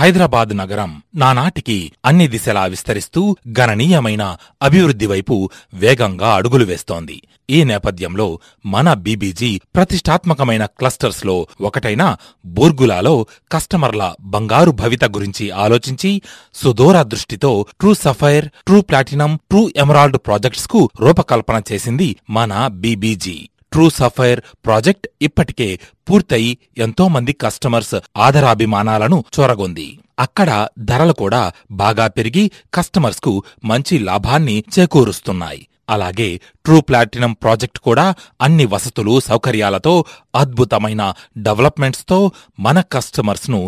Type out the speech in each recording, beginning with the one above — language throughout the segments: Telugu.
హైదరాబాద్ నగరం నానాటికి అన్ని దిశలా విస్తరిస్తూ గణనీయమైన అభివృద్ధి వైపు వేగంగా అడుగులు వేస్తోంది ఈ నేపథ్యంలో మన బీబీజీ ప్రతిష్టాత్మకమైన క్లస్టర్స్లో ఒకటైన బోర్గులాలో కస్టమర్ల బంగారు భవిత గురించి ఆలోచించి సుదూర దృష్టితో true sapphire true platinum true emerald ప్రాజెక్ట్స్కు రూపకల్పన చేసింది మన బీబీజీ ట్రూ సఫైర్ ప్రాజెక్ట్ ఇప్పటికే పూర్తయి ఎంతోమంది కస్టమర్స్ ఆదరాభిమానాలను చొరగొంది అక్కడ ధరలు కూడా బాగా పెరిగి కస్టమర్స్కు మంచి లాభాన్ని చేకూరుస్తున్నాయి అలాగే ట్రూ ప్లాటినం ప్రాజెక్ట్ కూడా అన్ని వసతులు సౌకర్యాలతో అద్భుతమైన డెవలప్మెంట్స్తో మన కస్టమర్స్ను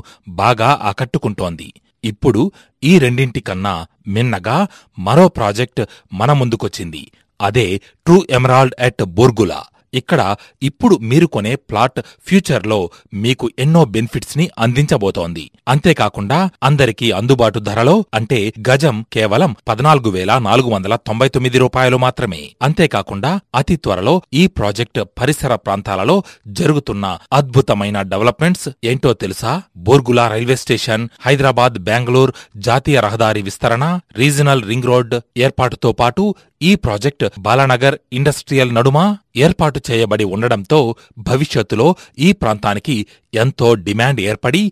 బాగా ఆకట్టుకుంటోంది ఇప్పుడు ఈ రెండింటికన్నా మిన్నగా మరో ప్రాజెక్ట్ మన ముందుకొచ్చింది అదే ట్రూ ఎమరాల్డ్ ఎట్ బోర్గులా ఇక్కడ ఇప్పుడు మీరు కొనే ప్లాట్ ఫ్యూచర్లో మీకు ఎన్నో బెనిఫిట్స్ ని అందించబోతోంది అంతేకాకుండా అందరికీ అందుబాటు ధరలో అంటే గజం కేవలం పద్నాలుగు వేల నాలుగు వందల తొంభై తొమ్మిది రూపాయలు మాత్రమే అంతేకాకుండా అతి త్వరలో ఈ ప్రాజెక్ట్ పరిసర ప్రాంతాలలో జరుగుతున్న అద్భుతమైన డెవలప్మెంట్స్ ఏంటో తెలుసా బోర్గులా రైల్వే స్టేషన్ హైదరాబాద్ బెంగళూరు జాతీయ రహదారి విస్తరణ రీజనల్ రింగ్ రోడ్ ఏర్పాటుతో పాటు ఈ ప్రాజెక్ట్ బాలానగర్ ఇండస్ట్రియల్ నడుమ ఏర్పాటు చేయబడి ఉండడంతో భవిష్యత్తులో ఈ ప్రాంతానికి ఎంతో డిమాండ్ ఏర్పడి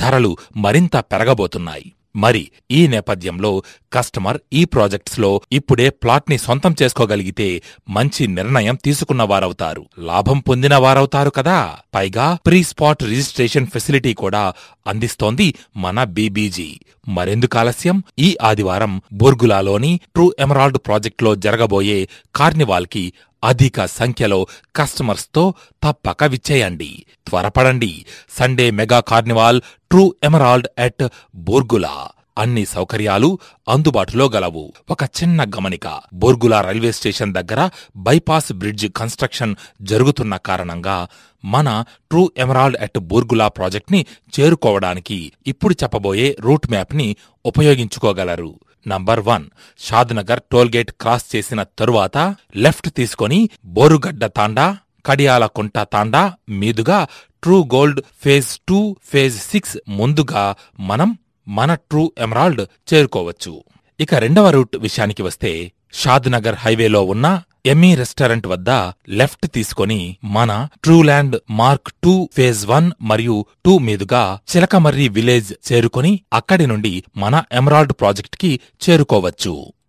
ధరలు మరింత పెరగబోతున్నాయి మరి ఈ నేపథ్యంలో కస్టమర్ ఈ ప్రాజెక్ట్స్లో ఇప్పుడే ప్లాట్ని సొంతం చేసుకోగలిగితే మంచి నిర్ణయం తీసుకున్నవారవుతారు లాభం పొందిన వారవుతారు కదా పైగా ప్రీ స్పాట్ రిజిస్ట్రేషన్ ఫెసిలిటీ కూడా అందిస్తోంది మన బీబీజీ మరెందు కాలస్యం ఈ ఆదివారం బోర్గులాలోని ట్రూ ఎమరాల్డ్ ప్రాజెక్టులో జరగబోయే కార్నివాల్కి అధిక సంఖ్యలో కస్టమర్స్తో తప్పక విచ్చేయండి త్వరపడండి Sunday mega carnival true emerald at Borgula అన్ని సౌకర్యాలు అందుబాటులో గలవు ఒక చిన్న గమనిక బోర్గులా రైల్వే స్టేషన్ దగ్గర బైపాస్ బ్రిడ్జ్ కన్స్ట్రక్షన్ జరుగుతున్న కారణంగా మన ట్రూ ఎమరాల్డ్ అట్ బోర్గులా ప్రాజెక్ట్ని చేరుకోవడానికి ఇప్పుడు చెప్పబోయే రూట్ మ్యాప్ని ఉపయోగించుకోగలరు number one Shadnagar toll gate cross చేసిన తరువాత లెఫ్ట్ తీసుకొని బోరుగడ్డ తాండా కడియాలకుంట తాండా మీదుగా true gold phase two phase six ముందుగా మనం మన ట్రూ ఎమరాల్డ్ చేరుకోవచ్చు ఇక రెండవ రూట్ విషయానికి వస్తే షాద్నగర్ హైవేలో ఉన్న ఎంఈ రెస్టారెంట్ e వద్ద లెఫ్ట్ తీసుకొని మన Trueland mark two phase one మరియు టూ మీదుగా చిలకమర్రి విలేజ్ చేరుకొని అక్కడి నుండి మన ఎమరాల్డ్ ప్రాజెక్ట్కి చేరుకోవచ్చు